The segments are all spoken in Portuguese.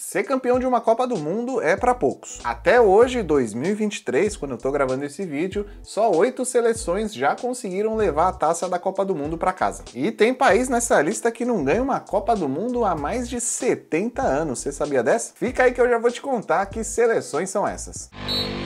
Ser campeão de uma Copa do Mundo é para poucos. Até hoje, 2023, quando eu tô gravando esse vídeo, só oito seleções já conseguiram levar a taça da Copa do Mundo para casa. E tem país nessa lista que não ganha uma Copa do Mundo há mais de 70 anos. Você sabia dessa? Fica aí que eu já vou te contar que seleções são essas. Música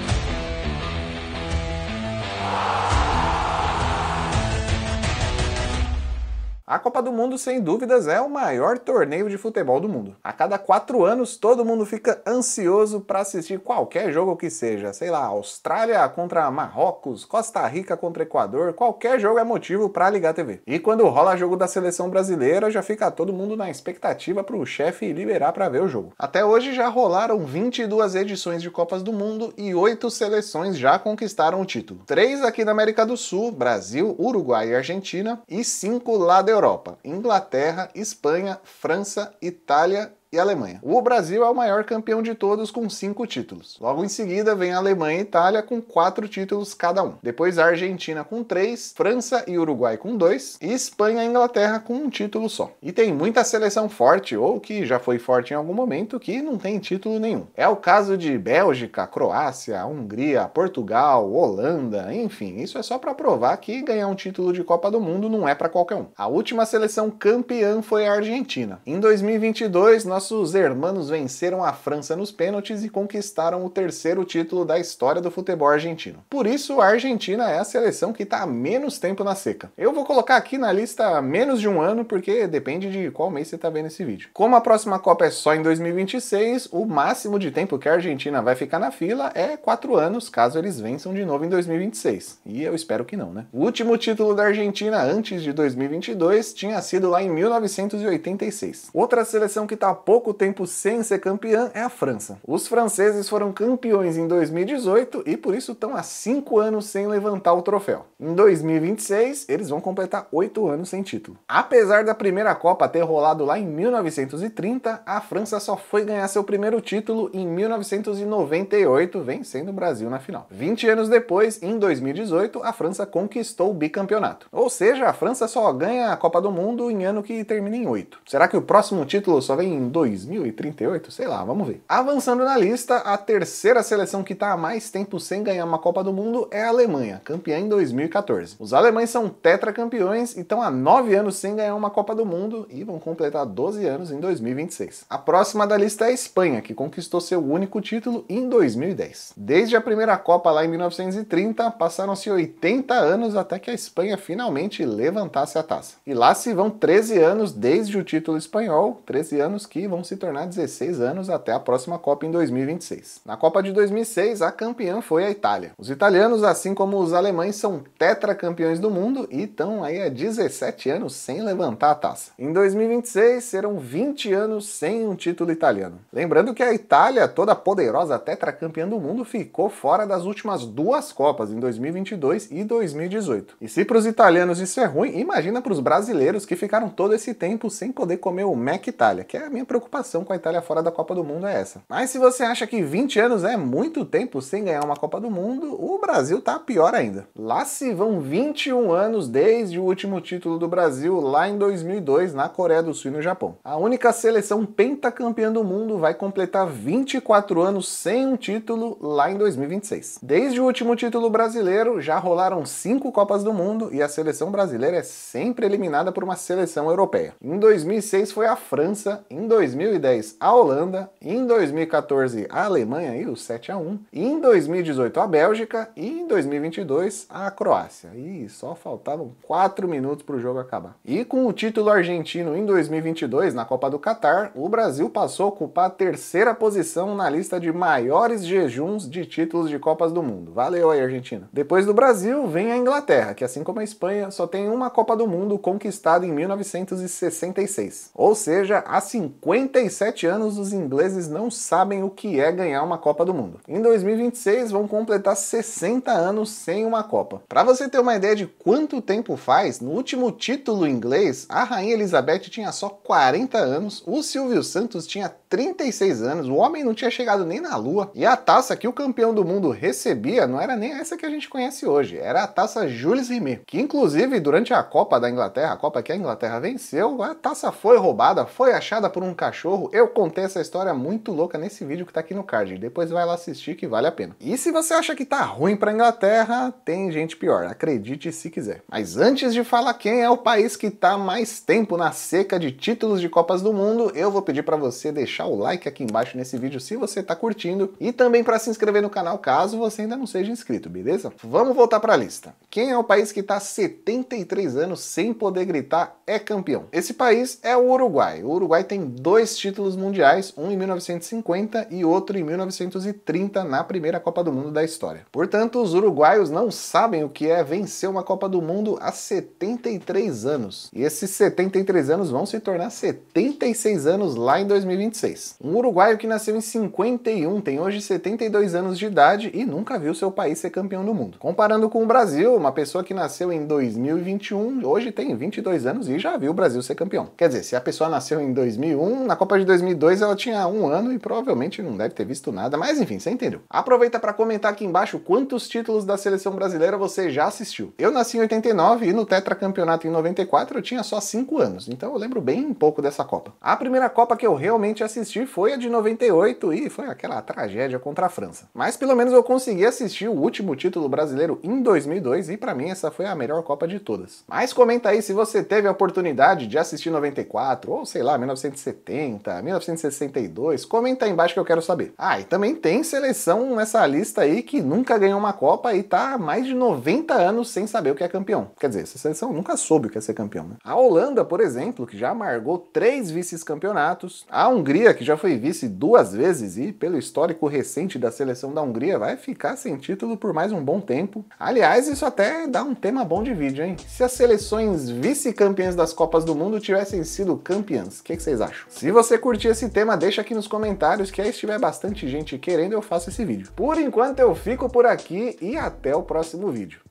A Copa do Mundo, sem dúvidas, é o maior torneio de futebol do mundo. A cada quatro anos, todo mundo fica ansioso para assistir qualquer jogo que seja. Sei lá, Austrália contra Marrocos, Costa Rica contra Equador, qualquer jogo é motivo para ligar a TV. E quando rola jogo da seleção brasileira, já fica todo mundo na expectativa para o chefe liberar para ver o jogo. Até hoje já rolaram 22 edições de Copas do Mundo e oito seleções já conquistaram o título. Três aqui na América do Sul, Brasil, Uruguai e Argentina, e cinco lá da Europa Europa: Inglaterra, Espanha, França, Itália e Alemanha. O Brasil é o maior campeão de todos com cinco títulos. Logo em seguida vem a Alemanha e Itália com quatro títulos cada um. Depois a Argentina com três, França e Uruguai com dois e Espanha e Inglaterra com um título só. E tem muita seleção forte ou que já foi forte em algum momento que não tem título nenhum. É o caso de Bélgica, Croácia, Hungria, Portugal, Holanda, enfim, isso é só para provar que ganhar um título de Copa do Mundo não é para qualquer um. A última seleção campeã foi a Argentina. Em 2022 nós nossos hermanos venceram a França nos pênaltis e conquistaram o terceiro título da história do futebol argentino. Por isso, a Argentina é a seleção que está menos tempo na seca. Eu vou colocar aqui na lista menos de um ano, porque depende de qual mês você está vendo esse vídeo. Como a próxima Copa é só em 2026, o máximo de tempo que a Argentina vai ficar na fila é quatro anos, caso eles vençam de novo em 2026. E eu espero que não, né? O último título da Argentina antes de 2022 tinha sido lá em 1986. Outra seleção que está pouco tempo sem ser campeã é a França. Os franceses foram campeões em 2018 e por isso estão há 5 anos sem levantar o troféu. Em 2026, eles vão completar 8 anos sem título. Apesar da primeira Copa ter rolado lá em 1930, a França só foi ganhar seu primeiro título em 1998, vencendo o Brasil na final. 20 anos depois, em 2018, a França conquistou o bicampeonato. Ou seja, a França só ganha a Copa do Mundo em ano que termina em 8. Será que o próximo título só vem em 2038, sei lá, vamos ver. Avançando na lista, a terceira seleção que está há mais tempo sem ganhar uma Copa do Mundo é a Alemanha, campeã em 2014. Os alemães são tetracampeões e estão há nove anos sem ganhar uma Copa do Mundo e vão completar 12 anos em 2026. A próxima da lista é a Espanha, que conquistou seu único título em 2010. Desde a primeira Copa lá em 1930, passaram-se 80 anos até que a Espanha finalmente levantasse a taça. E lá se vão 13 anos desde o título espanhol, 13 anos que e vão se tornar 16 anos até a próxima Copa em 2026. Na Copa de 2006, a campeã foi a Itália. Os italianos, assim como os alemães, são tetracampeões do mundo e estão aí há 17 anos sem levantar a taça. Em 2026, serão 20 anos sem um título italiano. Lembrando que a Itália, toda poderosa tetracampeã do mundo, ficou fora das últimas duas Copas, em 2022 e 2018. E se para os italianos isso é ruim, imagina para os brasileiros que ficaram todo esse tempo sem poder comer o Mac Itália, que é a minha preocupação com a Itália fora da Copa do Mundo é essa. Mas se você acha que 20 anos é muito tempo sem ganhar uma Copa do Mundo, o Brasil tá pior ainda. Lá se vão 21 anos desde o último título do Brasil, lá em 2002, na Coreia do Sul e no Japão. A única seleção pentacampeã do mundo vai completar 24 anos sem um título lá em 2026. Desde o último título brasileiro, já rolaram cinco Copas do Mundo e a seleção brasileira é sempre eliminada por uma seleção europeia. Em 2006 foi a França, em 2000 2010 a Holanda, em 2014 a Alemanha e o 7 a 1, em 2018 a Bélgica e em 2022 a Croácia. E só faltavam 4 minutos para o jogo acabar. E com o título argentino em 2022 na Copa do Catar, o Brasil passou a ocupar a terceira posição na lista de maiores jejuns de títulos de Copas do Mundo. Valeu aí, Argentina. Depois do Brasil vem a Inglaterra, que assim como a Espanha só tem uma Copa do Mundo conquistada em 1966, ou seja, há 50 57 anos, os ingleses não sabem o que é ganhar uma Copa do Mundo. Em 2026, vão completar 60 anos sem uma Copa. Para você ter uma ideia de quanto tempo faz, no último título inglês, a Rainha Elizabeth tinha só 40 anos, o Silvio Santos tinha 36 anos, o homem não tinha chegado nem na Lua. E a taça que o campeão do mundo recebia não era nem essa que a gente conhece hoje, era a taça Jules Rimet, que inclusive durante a Copa da Inglaterra, a Copa que a Inglaterra venceu, a taça foi roubada, foi achada por um cachorro. Eu contei essa história muito louca nesse vídeo que tá aqui no card, depois vai lá assistir que vale a pena. E se você acha que tá ruim pra Inglaterra, tem gente pior, acredite se quiser. Mas antes de falar quem é o país que tá mais tempo na seca de títulos de Copas do Mundo, eu vou pedir para você deixar deixar o like aqui embaixo nesse vídeo se você está curtindo e também para se inscrever no canal caso você ainda não seja inscrito, beleza? Vamos voltar para a lista. Quem é o país que está 73 anos sem poder gritar é campeão? Esse país é o Uruguai. O Uruguai tem dois títulos mundiais, um em 1950 e outro em 1930 na primeira Copa do Mundo da história. Portanto, os uruguaios não sabem o que é vencer uma Copa do Mundo há 73 anos. E esses 73 anos vão se tornar 76 anos lá em 2026. Um uruguaio que nasceu em 51 tem hoje 72 anos de idade e nunca viu seu país ser campeão do mundo. Comparando com o Brasil, uma pessoa que nasceu em 2021 hoje tem 22 anos e já viu o Brasil ser campeão. Quer dizer, se a pessoa nasceu em 2001, na Copa de 2002 ela tinha um ano e provavelmente não deve ter visto nada, mas enfim, você entendeu. Aproveita para comentar aqui embaixo quantos títulos da seleção brasileira você já assistiu. Eu nasci em 89 e no tetracampeonato em 94 eu tinha só 5 anos, então eu lembro bem pouco dessa Copa. A primeira Copa que eu realmente assisti assisti foi a de 98 e foi aquela tragédia contra a França. Mas pelo menos eu consegui assistir o último título brasileiro em 2002 e para mim essa foi a melhor Copa de todas. Mas comenta aí se você teve a oportunidade de assistir 94 ou sei lá, 1970, 1962. Comenta aí embaixo que eu quero saber. Ah, e também tem seleção nessa lista aí que nunca ganhou uma Copa e tá há mais de 90 anos sem saber o que é campeão. Quer dizer, essa seleção nunca soube o que é ser campeão, né? A Holanda, por exemplo, que já amargou três vice-campeonatos, a Hungria Hungria, que já foi vice duas vezes e, pelo histórico recente da seleção da Hungria, vai ficar sem título por mais um bom tempo. Aliás, isso até dá um tema bom de vídeo, hein? Se as seleções vice-campeãs das Copas do Mundo tivessem sido campeãs, o que, que, vocês acham? Se você curtir esse tema, deixa aqui nos comentários, que aí se tiver bastante gente querendo, eu faço esse vídeo. Por enquanto, eu fico por aqui e até o próximo vídeo.